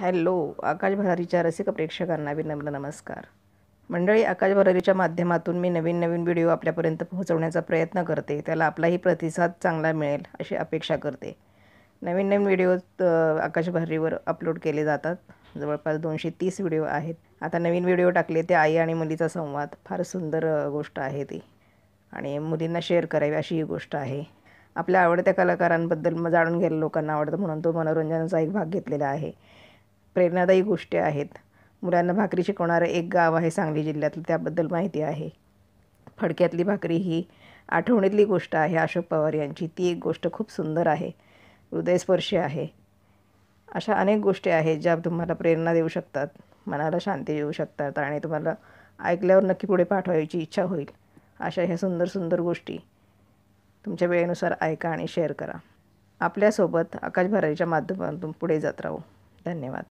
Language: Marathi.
हॅलो आकाश भरारीच्या रसिक प्रेक्षकांना विनम्र नमस्कार मंडळी आकाश भरारीच्या माध्यमातून मी नवीन नवीन व्हिडिओ आपल्यापर्यंत पोहोचवण्याचा प्रयत्न करते त्याला आपलाही प्रतिसाद चांगला मिळेल अशी अपेक्षा करते नवीन नवीन व्हिडिओ भरारीवर अपलोड केले जातात जवळपास दोनशे तीस व्हिडिओ आहेत आता नवीन व्हिडिओ टाकले ते आई आणि मुलीचा संवाद फार सुंदर गोष्ट आहे ती आणि मुलींना शेअर करावी अशी ही गोष्ट आहे आपल्या आवडत्या कलाकारांबद्दल मग जाणून घ्यायला लोकांना आवडतं म्हणून तो मनोरंजनाचा एक भाग घेतलेला आहे प्रेरणादायी गोष्टी आहेत मुलांना भाकरी शिकवणारं एक गाव आहे सांगली जिल्ह्यातलं त्याबद्दल माहिती आहे फडक्यातली भाकरी ही आठवणीतली गोष्ट आहे अशोक पवार यांची ती एक गोष्ट खूप सुंदर आहे हृदयस्पर्शी आहे अशा अनेक गोष्टी आहेत ज्या तुम्हाला प्रेरणा देऊ शकतात मनाला शांती देऊ शकतात आणि तुम्हाला ऐकल्यावर नक्की पुढे पाठवायची इच्छा होईल अशा ह्या सुंदर सुंदर गोष्टी तुमच्या वेळेनुसार ऐका आणि शेअर करा आपल्यासोबत भरारीच्या माध्यमातून पुढे जात राहू धन्यवाद